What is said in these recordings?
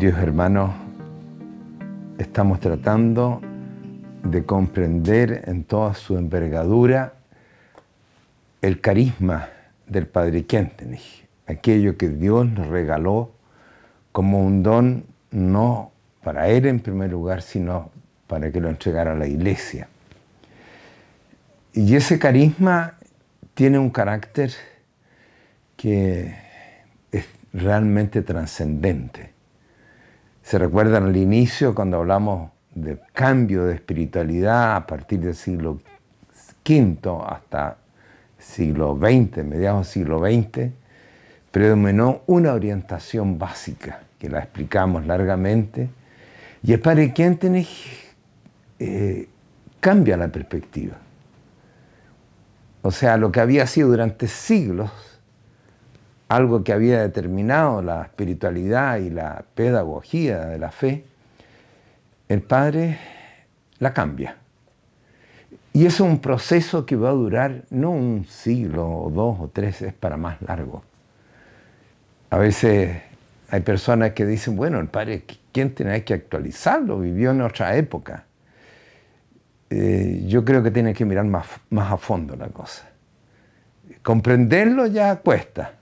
Queridos hermanos, estamos tratando de comprender en toda su envergadura el carisma del Padre Kentenich, aquello que Dios nos regaló como un don no para Él en primer lugar, sino para que lo entregara a la iglesia. Y ese carisma tiene un carácter que es realmente trascendente ¿Se recuerdan al inicio cuando hablamos del cambio de espiritualidad a partir del siglo V hasta siglo XX, mediados del siglo XX? Predominó una orientación básica, que la explicamos largamente, y es para que eh, cambia la perspectiva. O sea, lo que había sido durante siglos algo que había determinado la espiritualidad y la pedagogía de la fe, el Padre la cambia. Y es un proceso que va a durar no un siglo o dos o tres, es para más largo. A veces hay personas que dicen, bueno, el Padre, ¿quién tiene que actualizarlo? Vivió en otra época. Eh, yo creo que tiene que mirar más, más a fondo la cosa. Comprenderlo ya cuesta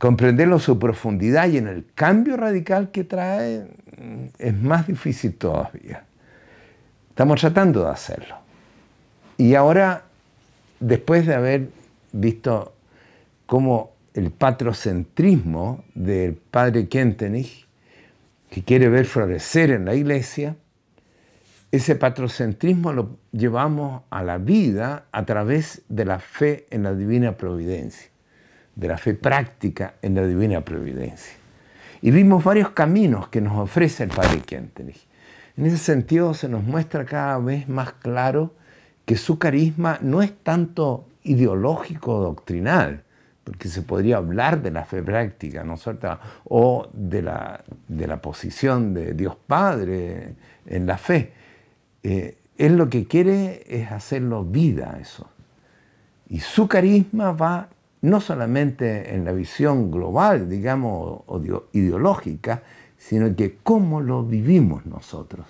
comprenderlo en su profundidad y en el cambio radical que trae mm, es más difícil todavía. Estamos tratando de hacerlo. Y ahora, después de haber visto cómo el patrocentrismo del padre Kentenich, que quiere ver florecer en la iglesia, ese patrocentrismo lo llevamos a la vida a través de la fe en la divina providencia de la fe práctica en la divina providencia. Y vimos varios caminos que nos ofrece el Padre Kentenich. En ese sentido se nos muestra cada vez más claro que su carisma no es tanto ideológico o doctrinal, porque se podría hablar de la fe práctica, ¿no es O de la, de la posición de Dios Padre en la fe. Eh, él lo que quiere es hacerlo vida eso. Y su carisma va no solamente en la visión global, digamos, ideológica, sino que cómo lo vivimos nosotros.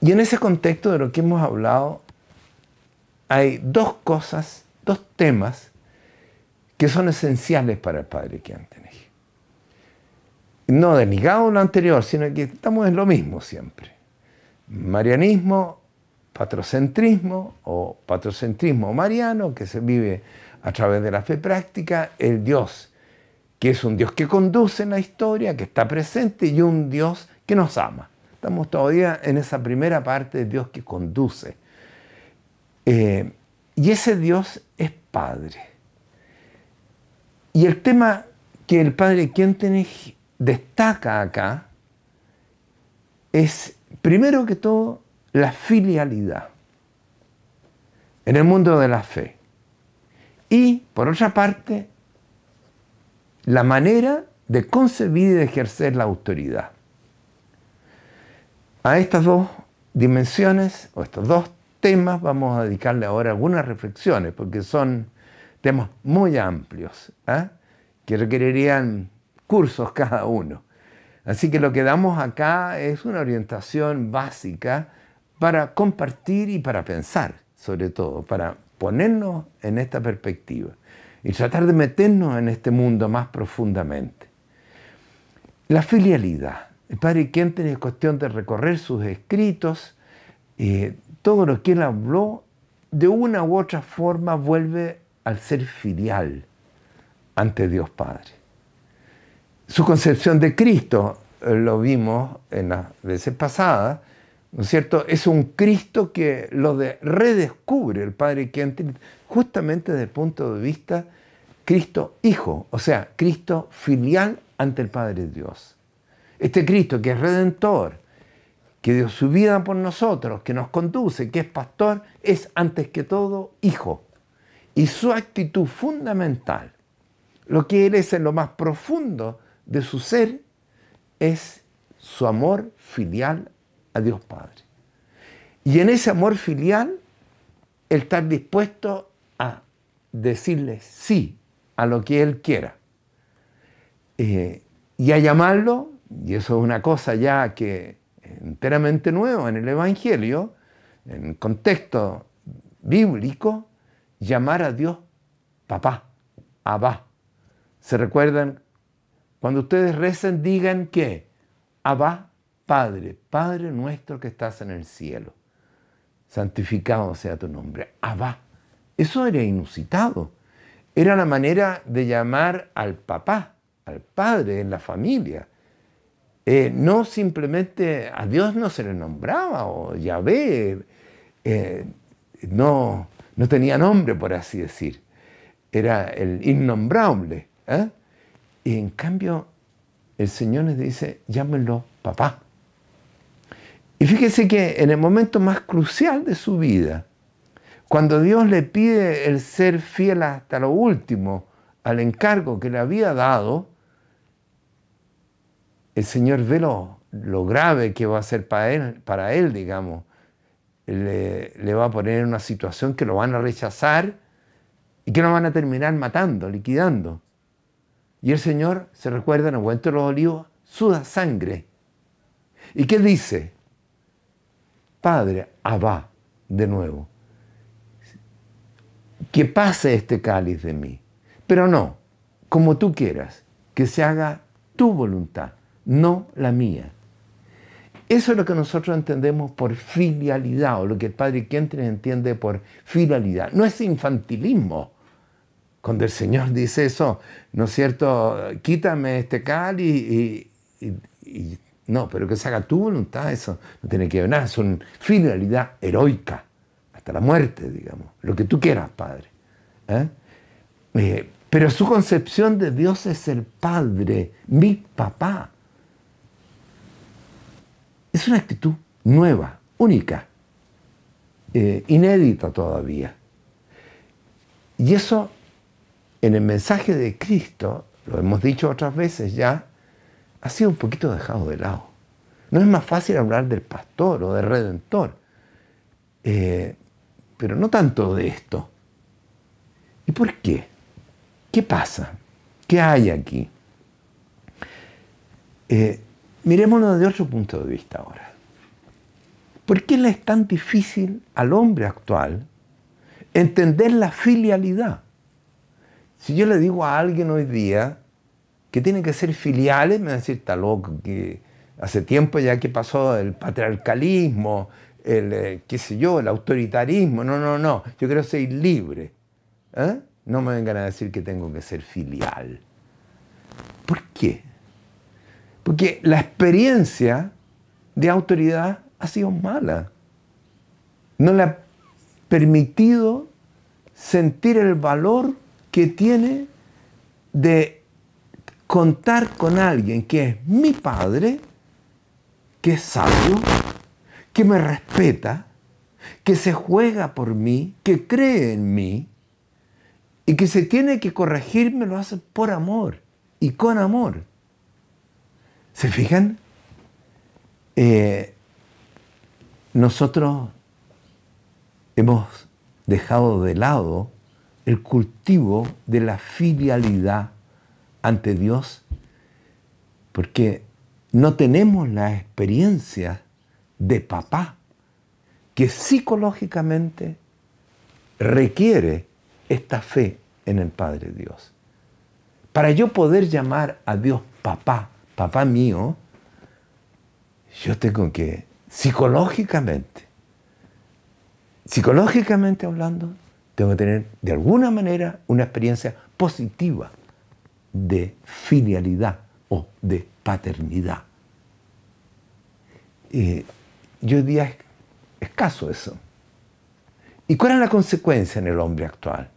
Y en ese contexto de lo que hemos hablado, hay dos cosas, dos temas que son esenciales para el padre que tenido. No desligado lo anterior, sino que estamos en lo mismo siempre. Marianismo, patrocentrismo o patrocentrismo mariano que se vive a través de la fe práctica, el Dios, que es un Dios que conduce en la historia, que está presente, y un Dios que nos ama. Estamos todavía en esa primera parte de Dios que conduce. Eh, y ese Dios es Padre. Y el tema que el Padre Quien destaca acá es, primero que todo, la filialidad en el mundo de la fe y, por otra parte, la manera de concebir y de ejercer la autoridad. A estas dos dimensiones o estos dos temas vamos a dedicarle ahora algunas reflexiones, porque son temas muy amplios, ¿eh? que requerirían cursos cada uno. Así que lo que damos acá es una orientación básica para compartir y para pensar, sobre todo, para ponernos en esta perspectiva y tratar de meternos en este mundo más profundamente. La filialidad. El padre quien es cuestión de recorrer sus escritos, y todo lo que él habló, de una u otra forma vuelve al ser filial ante Dios Padre. Su concepción de Cristo eh, lo vimos en las veces pasadas, ¿No es cierto? Es un Cristo que lo de, redescubre el Padre que justamente desde el punto de vista Cristo Hijo, o sea, Cristo filial ante el Padre Dios. Este Cristo que es redentor, que dio su vida por nosotros, que nos conduce, que es pastor, es antes que todo Hijo. Y su actitud fundamental, lo que Él es en lo más profundo de su ser, es su amor filial a Dios Padre. Y en ese amor filial, el estar dispuesto a decirle sí a lo que Él quiera eh, y a llamarlo, y eso es una cosa ya que eh, enteramente nueva en el Evangelio, en contexto bíblico, llamar a Dios papá, abá. ¿Se recuerdan? Cuando ustedes recen, digan que abá Padre, Padre nuestro que estás en el cielo, santificado sea tu nombre. Abba. Ah, Eso era inusitado. Era la manera de llamar al papá, al padre en la familia. Eh, no simplemente a Dios no se le nombraba o Yahvé, eh, no, no tenía nombre, por así decir. Era el innombrable. ¿eh? Y en cambio, el Señor les dice, llámenlo papá. Y fíjese que en el momento más crucial de su vida, cuando Dios le pide el ser fiel hasta lo último al encargo que le había dado, el Señor ve lo, grave que va a ser para él, digamos. Le, va a poner en una situación que lo van a rechazar y que lo van a terminar matando, liquidando. Y el Señor, se recuerda en el de los olivos, suda sangre. ¿Y qué dice? Padre, Abba, ah, de nuevo, que pase este cáliz de mí, pero no, como tú quieras, que se haga tu voluntad, no la mía. Eso es lo que nosotros entendemos por filialidad, o lo que el padre Quintres entiende por filialidad. No es infantilismo. Cuando el Señor dice eso, ¿no es cierto? Quítame este cáliz y no, pero que se haga tu voluntad, eso no tiene que ver nada, es una finalidad heroica, hasta la muerte, digamos, lo que tú quieras, Padre. ¿eh? Eh, pero su concepción de Dios es el Padre, mi papá. Es una actitud nueva, única, eh, inédita todavía. Y eso en el mensaje de Cristo, lo hemos dicho otras veces ya, ha sido un poquito dejado de lado. No es más fácil hablar del pastor o del redentor, eh, pero no tanto de esto. ¿Y por qué? ¿Qué pasa? ¿Qué hay aquí? Eh, miremoslo desde otro punto de vista ahora. ¿Por qué le es tan difícil al hombre actual entender la filialidad? Si yo le digo a alguien hoy día, que tienen que ser filiales, me van a decir, está loco, que hace tiempo ya que pasó el patriarcalismo, el, eh, qué sé yo, el autoritarismo, no, no, no, yo quiero ser libre. ¿eh? No me vengan a decir que tengo que ser filial. ¿Por qué? Porque la experiencia de autoridad ha sido mala. No le ha permitido sentir el valor que tiene de contar con alguien que es mi padre, que es sabio, que me respeta, que se juega por mí, que cree en mí y que se tiene que corregirme lo hace por amor y con amor. ¿Se fijan? Eh, nosotros hemos dejado de lado el cultivo de la filialidad ante Dios porque no tenemos la experiencia de papá que psicológicamente requiere esta fe en el Padre Dios. Para yo poder llamar a Dios papá, papá mío, yo tengo que psicológicamente, psicológicamente hablando, tengo que tener de alguna manera una experiencia positiva de filialidad o de paternidad. yo hoy día es escaso eso. ¿Y cuál es la consecuencia en el hombre actual?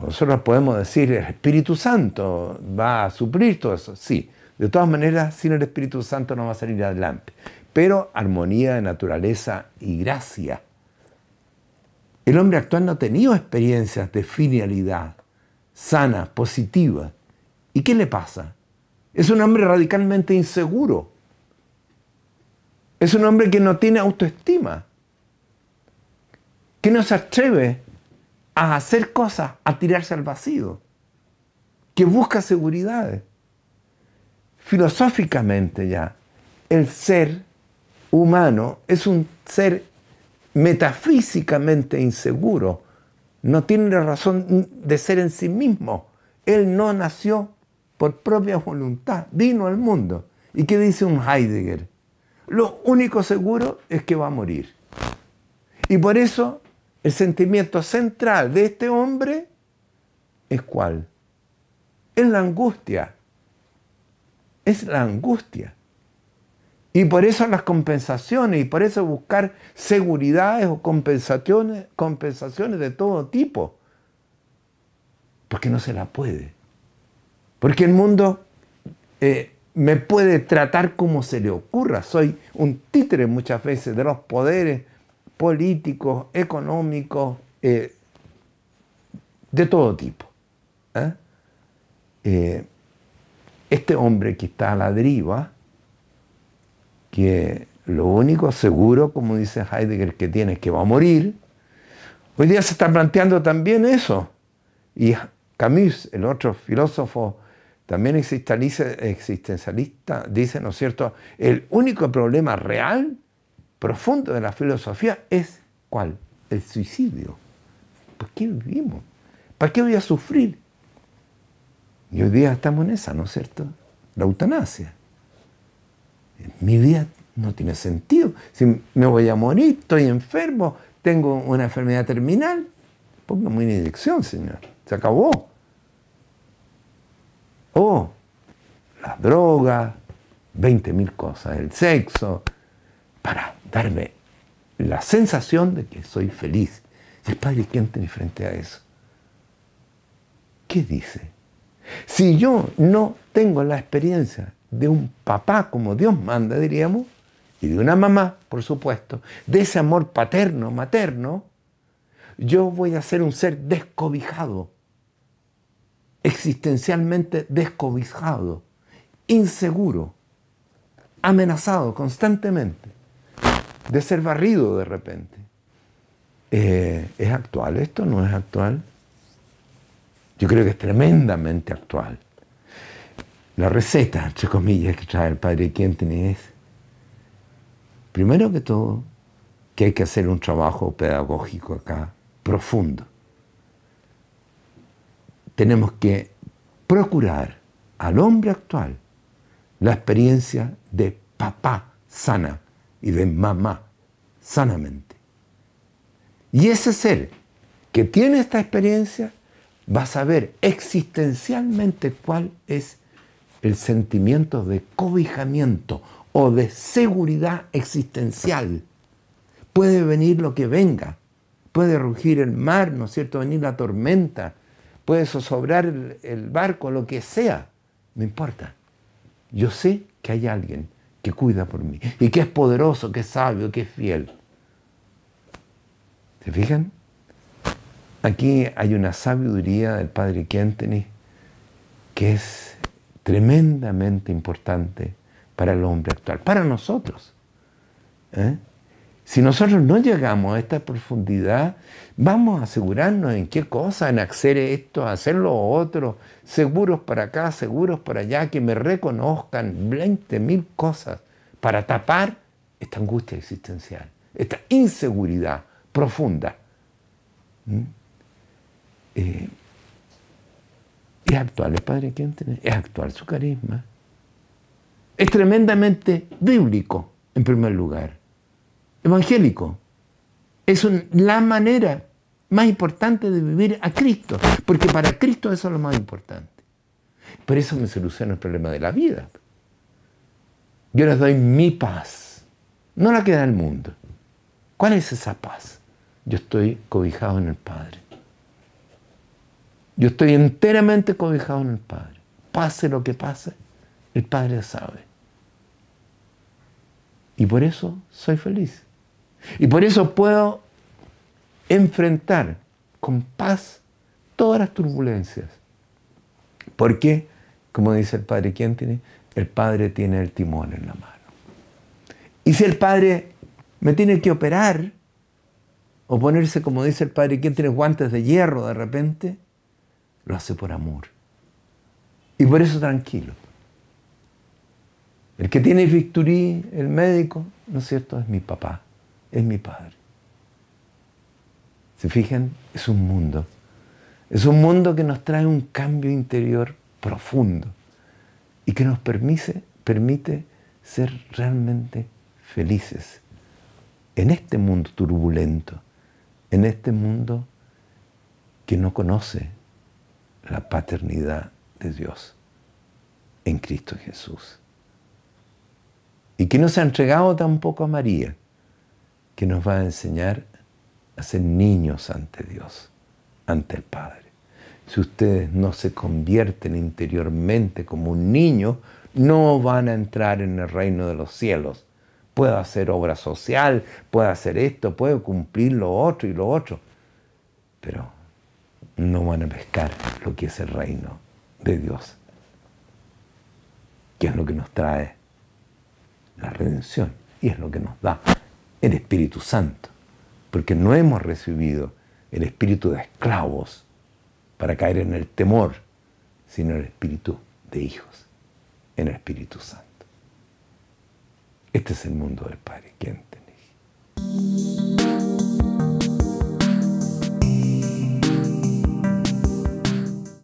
Nosotros podemos decir, el Espíritu Santo va a suplir todo eso. Sí, de todas maneras, sin el Espíritu Santo no va a salir adelante. Pero armonía de naturaleza y gracia. El hombre actual no ha tenido experiencias de filialidad, sana, positiva. ¿Y qué le pasa? Es un hombre radicalmente inseguro. Es un hombre que no tiene autoestima, que no se atreve a hacer cosas, a tirarse al vacío, que busca seguridad Filosóficamente ya, el ser humano es un ser metafísicamente inseguro, no tiene razón de ser en sí mismo. Él no nació por propia voluntad, vino al mundo. ¿Y qué dice un Heidegger? Lo único seguro es que va a morir. Y por eso el sentimiento central de este hombre es cuál? Es la angustia. Es la angustia. Y por eso las compensaciones y por eso buscar seguridades o compensaciones, compensaciones de todo tipo. Porque no se la puede. Porque el mundo eh, me puede tratar como se le ocurra. Soy un títere muchas veces de los poderes políticos, económicos, eh, de todo tipo. ¿eh? este hombre que está a la deriva, que lo único seguro, como dice Heidegger, que tiene es que va a morir, hoy día se está planteando también eso. Y Camus, el otro filósofo también existencialista, dice, ¿no es cierto?, el único problema real, profundo de la filosofía es cuál? El suicidio. ¿Por qué vivimos? ¿Para qué voy a sufrir? Y hoy día estamos en esa, ¿no es cierto? La eutanasia mi vida no tiene sentido. Si me voy a morir, estoy enfermo, tengo una enfermedad terminal, póngame una inyección, Señor. Se acabó. Oh, droga, drogas, 20.000 cosas, el sexo, para darme la sensación de que soy feliz. Y el Padre, ¿quién tiene frente a eso? ¿Qué dice? Si yo no tengo la experiencia de un papá como Dios manda, diríamos, y de una mamá, por supuesto, de ese amor paterno, materno, yo voy a ser un ser descobijado, existencialmente descobijado, inseguro, amenazado constantemente, de ser barrido de repente. Eh, ¿Es actual esto? ¿No es actual? Yo creo que es tremendamente actual la receta, entre comillas, que trae el padre Quintini es, primero que todo, que hay que hacer un trabajo pedagógico acá profundo. Tenemos que procurar al hombre actual la experiencia de papá sana y de mamá sanamente. Y ese ser que tiene esta experiencia va a saber existencialmente cuál es el sentimiento de cobijamiento o de seguridad existencial. Puede venir lo que venga, puede rugir el mar, ¿no es cierto?, venir la tormenta, puede zozobrar el, barco, lo que sea, no importa. Yo sé que hay alguien que cuida por mí y que es poderoso, que es sabio, que es fiel. ¿Se fijan? Aquí hay una sabiduría del padre Kentenich que es tremendamente importante para el hombre actual, para nosotros. ¿eh? Si nosotros no llegamos a esta profundidad, vamos a asegurarnos en qué cosa, en hacer esto, hacer lo otro, seguros para acá, seguros para allá, que me reconozcan, 20 mil cosas para tapar esta angustia existencial, esta inseguridad profunda es actual el Padre ¿quién es actuar su carisma. Es tremendamente bíblico, en primer lugar, evangélico. Es la manera más importante de vivir a Cristo, porque para Cristo eso es lo más importante. Por eso me soluciona el problema de la vida. Yo les doy mi paz, no la que da el mundo. ¿Cuál es esa paz? Yo estoy cobijado en el Padre. Yo estoy enteramente cobijado en el Padre. Pase lo que pase, el Padre sabe. Y por eso soy feliz. Y por eso puedo enfrentar con paz todas las turbulencias. Porque, como dice el Padre, ¿quién tiene? El Padre tiene el timón en la mano. Y si el Padre me tiene que operar, o ponerse, como dice el Padre, ¿quién tiene guantes de hierro de repente? lo hace por amor. Y por eso tranquilo. El que tiene victory, el médico, ¿no es cierto? Es mi papá, es mi padre. ¿Se fijan? Es un mundo. Es un mundo que nos trae un cambio interior profundo y que nos permite ser realmente felices en este mundo turbulento, en este mundo que no conoce la paternidad de Dios en Cristo Jesús. Y que no se ha entregado tampoco a María, que nos va a enseñar a ser niños ante Dios, ante el Padre. Si ustedes no se convierten interiormente como un niño, no van a entrar en el reino de los cielos. Puedo hacer obra social, puedo hacer esto, puedo cumplir lo otro y lo otro, pero no van a pescar lo que es el reino de Dios, que es lo que nos trae la redención y es lo que nos da el Espíritu Santo, porque no hemos recibido el espíritu de esclavos para caer en el temor, sino el espíritu de hijos, en el Espíritu Santo. Este es el mundo del Padre, ¿quién tenéis?